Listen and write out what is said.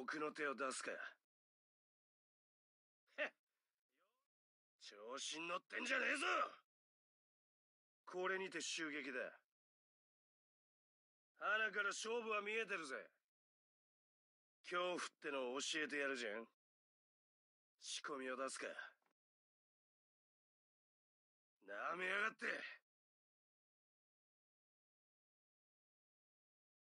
奥の手を出すかへっ調子に乗ってんじゃねえぞこれにて襲撃だ花から勝負は見えてるぜ恐怖ってのを教えてやるじゃん仕込みを出すかなめやがって